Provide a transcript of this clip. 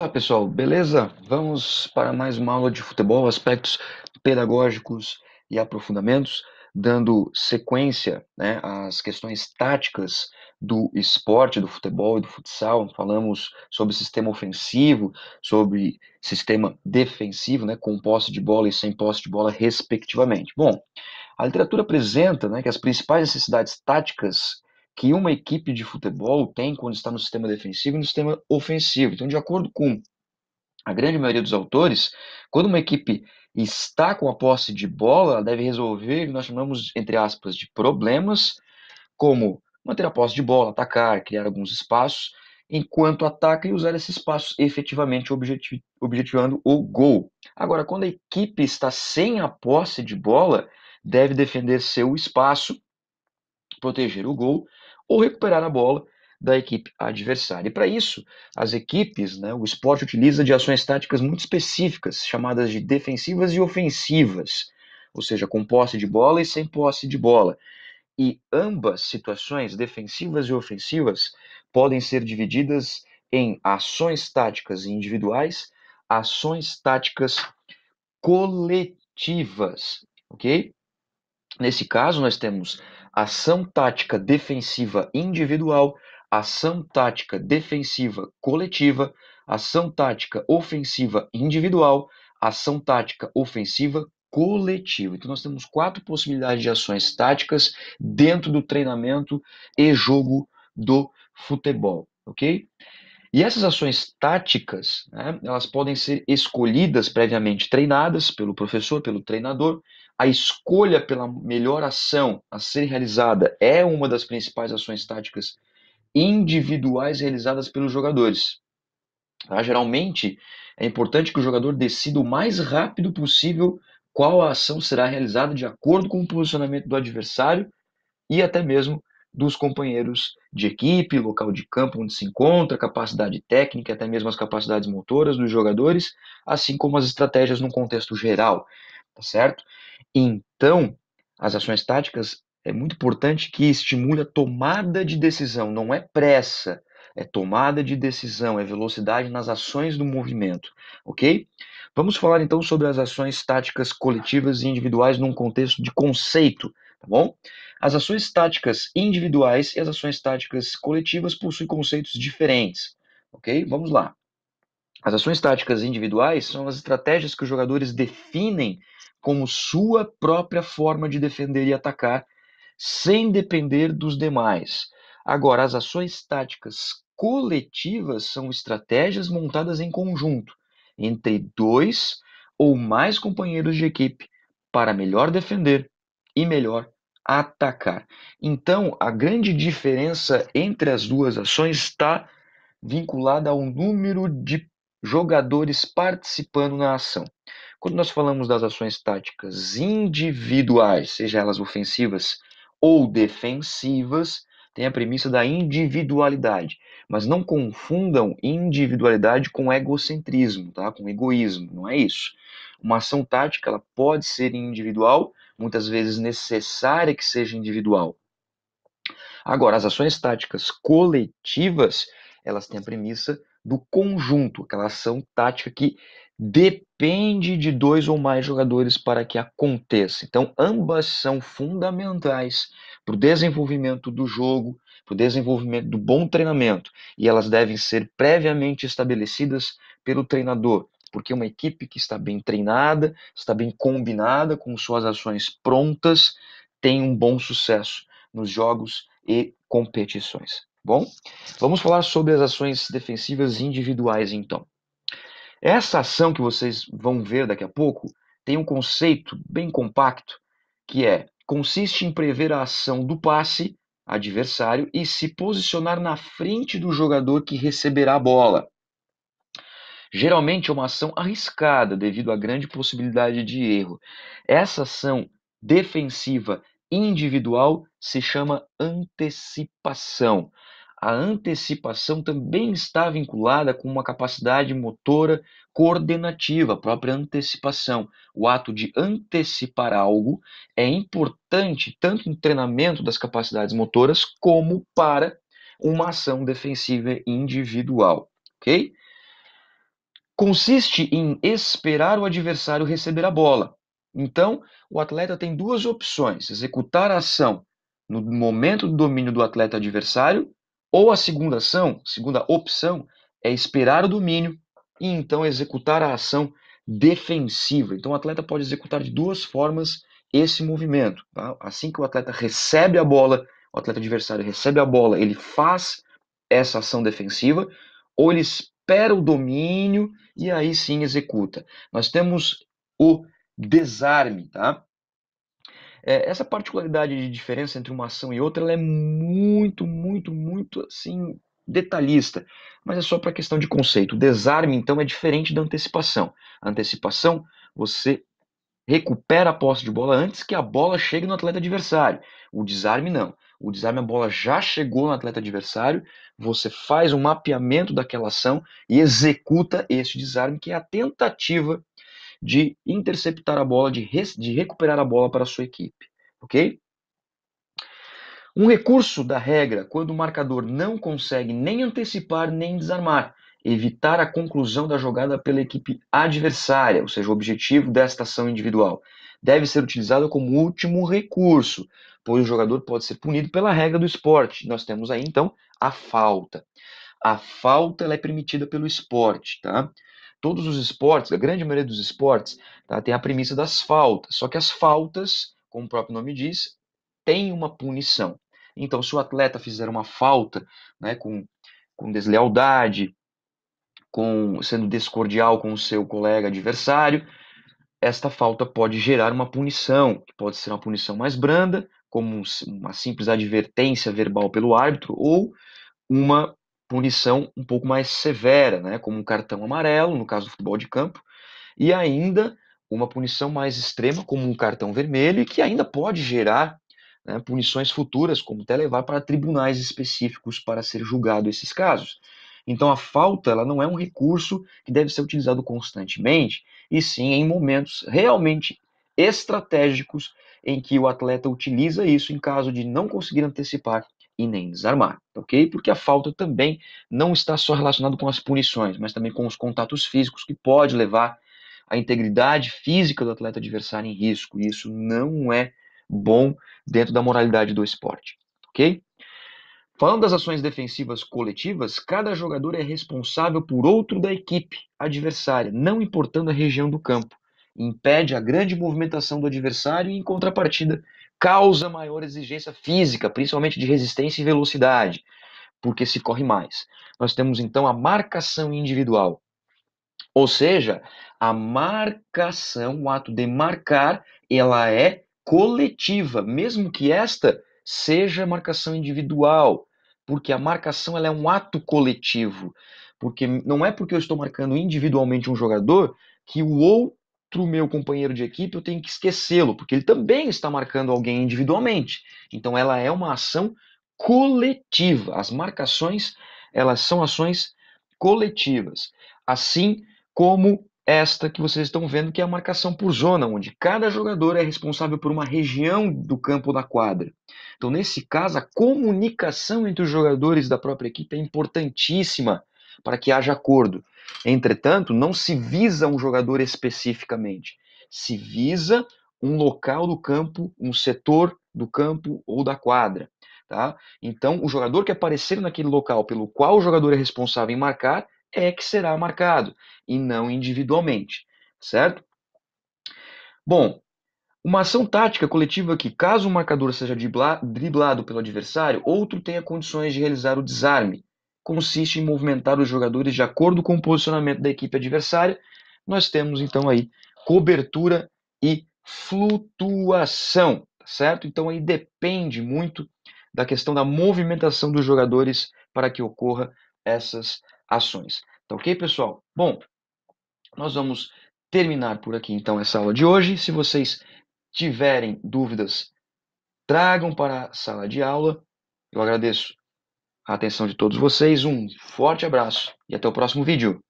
Olá pessoal, beleza? Vamos para mais uma aula de futebol, aspectos pedagógicos e aprofundamentos, dando sequência né, às questões táticas do esporte, do futebol e do futsal. Falamos sobre sistema ofensivo, sobre sistema defensivo, né, com posse de bola e sem posse de bola, respectivamente. Bom, a literatura apresenta né, que as principais necessidades táticas que uma equipe de futebol tem quando está no sistema defensivo e no sistema ofensivo. Então, de acordo com a grande maioria dos autores, quando uma equipe está com a posse de bola, ela deve resolver, nós chamamos, entre aspas, de problemas, como manter a posse de bola, atacar, criar alguns espaços, enquanto ataca e usar esse espaço efetivamente objetiv objetivando o gol. Agora, quando a equipe está sem a posse de bola, deve defender seu espaço proteger o gol ou recuperar a bola da equipe adversária. E para isso, as equipes, né, o esporte utiliza de ações táticas muito específicas, chamadas de defensivas e ofensivas, ou seja, com posse de bola e sem posse de bola. E ambas situações, defensivas e ofensivas, podem ser divididas em ações táticas individuais, ações táticas coletivas, ok? Nesse caso, nós temos ação tática defensiva individual, ação tática defensiva coletiva, ação tática ofensiva individual, ação tática ofensiva coletiva. Então nós temos quatro possibilidades de ações táticas dentro do treinamento e jogo do futebol, ok? E essas ações táticas, né, elas podem ser escolhidas previamente treinadas pelo professor, pelo treinador. A escolha pela melhor ação a ser realizada é uma das principais ações táticas individuais realizadas pelos jogadores. Tá? Geralmente, é importante que o jogador decida o mais rápido possível qual a ação será realizada de acordo com o posicionamento do adversário e até mesmo dos companheiros de equipe, local de campo onde se encontra, capacidade técnica, até mesmo as capacidades motoras dos jogadores, assim como as estratégias num contexto geral, tá certo? Então, as ações táticas é muito importante que estimule a tomada de decisão, não é pressa, é tomada de decisão, é velocidade nas ações do movimento, ok? Vamos falar então sobre as ações táticas coletivas e individuais num contexto de conceito, tá bom? As ações táticas individuais e as ações táticas coletivas possuem conceitos diferentes. Ok? Vamos lá. As ações táticas individuais são as estratégias que os jogadores definem como sua própria forma de defender e atacar, sem depender dos demais. Agora, as ações táticas coletivas são estratégias montadas em conjunto entre dois ou mais companheiros de equipe para melhor defender e melhor atacar. Então, a grande diferença entre as duas ações está vinculada ao número de jogadores participando na ação. Quando nós falamos das ações táticas individuais, seja elas ofensivas ou defensivas, tem a premissa da individualidade. Mas não confundam individualidade com egocentrismo, tá? com egoísmo, não é isso. Uma ação tática ela pode ser individual muitas vezes necessária que seja individual. Agora, as ações táticas coletivas, elas têm a premissa do conjunto, aquela ação tática que depende de dois ou mais jogadores para que aconteça. Então, ambas são fundamentais para o desenvolvimento do jogo, para o desenvolvimento do bom treinamento, e elas devem ser previamente estabelecidas pelo treinador, porque uma equipe que está bem treinada, está bem combinada, com suas ações prontas, tem um bom sucesso nos jogos e competições. Tá bom, vamos falar sobre as ações defensivas individuais então. Essa ação que vocês vão ver daqui a pouco tem um conceito bem compacto que é consiste em prever a ação do passe adversário e se posicionar na frente do jogador que receberá a bola. Geralmente é uma ação arriscada devido à grande possibilidade de erro. Essa ação defensiva individual se chama antecipação. A antecipação também está vinculada com uma capacidade motora coordenativa, a própria antecipação. O ato de antecipar algo é importante tanto no treinamento das capacidades motoras como para uma ação defensiva individual, ok? consiste em esperar o adversário receber a bola. Então, o atleta tem duas opções: executar a ação no momento do domínio do atleta adversário, ou a segunda ação, segunda opção, é esperar o domínio e então executar a ação defensiva. Então, o atleta pode executar de duas formas esse movimento. Tá? Assim que o atleta recebe a bola, o atleta adversário recebe a bola, ele faz essa ação defensiva, ou ele recupera o domínio e aí sim executa. Nós temos o desarme, tá? É, essa particularidade de diferença entre uma ação e outra ela é muito, muito, muito assim detalhista, mas é só para questão de conceito. O desarme então é diferente da antecipação. A antecipação você recupera a posse de bola antes que a bola chegue no atleta adversário. O desarme não. O desarme a bola já chegou no atleta adversário, você faz um mapeamento daquela ação e executa esse desarme, que é a tentativa de interceptar a bola, de, de recuperar a bola para a sua equipe, ok? Um recurso da regra quando o marcador não consegue nem antecipar nem desarmar, evitar a conclusão da jogada pela equipe adversária, ou seja, o objetivo desta ação individual, deve ser utilizado como último recurso, pois o jogador pode ser punido pela regra do esporte. Nós temos aí então a falta. A falta ela é permitida pelo esporte, tá? Todos os esportes, a grande maioria dos esportes, tá, tem a premissa das faltas. Só que as faltas, como o próprio nome diz, tem uma punição. Então, se o atleta fizer uma falta, né, com, com deslealdade, com sendo descordial com o seu colega adversário, esta falta pode gerar uma punição, que pode ser uma punição mais branda como uma simples advertência verbal pelo árbitro, ou uma punição um pouco mais severa, né, como um cartão amarelo, no caso do futebol de campo, e ainda uma punição mais extrema, como um cartão vermelho, e que ainda pode gerar né, punições futuras, como até levar para tribunais específicos para ser julgado esses casos. Então a falta ela não é um recurso que deve ser utilizado constantemente, e sim em momentos realmente estratégicos em que o atleta utiliza isso em caso de não conseguir antecipar e nem desarmar, ok? Porque a falta também não está só relacionada com as punições, mas também com os contatos físicos que pode levar a integridade física do atleta adversário em risco. E isso não é bom dentro da moralidade do esporte, ok? Falando das ações defensivas coletivas, cada jogador é responsável por outro da equipe adversária, não importando a região do campo impede a grande movimentação do adversário e, em contrapartida, causa maior exigência física, principalmente de resistência e velocidade, porque se corre mais. Nós temos então a marcação individual, ou seja, a marcação, o ato de marcar, ela é coletiva, mesmo que esta seja marcação individual, porque a marcação ela é um ato coletivo, porque não é porque eu estou marcando individualmente um jogador que o outro Outro meu companheiro de equipe, eu tenho que esquecê-lo, porque ele também está marcando alguém individualmente. Então ela é uma ação coletiva. As marcações, elas são ações coletivas. Assim como esta que vocês estão vendo, que é a marcação por zona, onde cada jogador é responsável por uma região do campo da quadra. Então, nesse caso, a comunicação entre os jogadores da própria equipe é importantíssima para que haja acordo. Entretanto, não se visa um jogador especificamente, se visa um local do campo, um setor do campo ou da quadra. Tá? Então, o jogador que aparecer naquele local pelo qual o jogador é responsável em marcar é que será marcado, e não individualmente, certo? Bom, uma ação tática coletiva que, caso o marcador seja driblado pelo adversário, outro tenha condições de realizar o desarme, consiste em movimentar os jogadores de acordo com o posicionamento da equipe adversária. Nós temos então aí cobertura e flutuação, tá certo? Então aí depende muito da questão da movimentação dos jogadores para que ocorra essas ações. Tá ok, pessoal? Bom, nós vamos terminar por aqui então essa aula de hoje. Se vocês tiverem dúvidas, tragam para a sala de aula. Eu agradeço a atenção de todos vocês. Um forte abraço e até o próximo vídeo.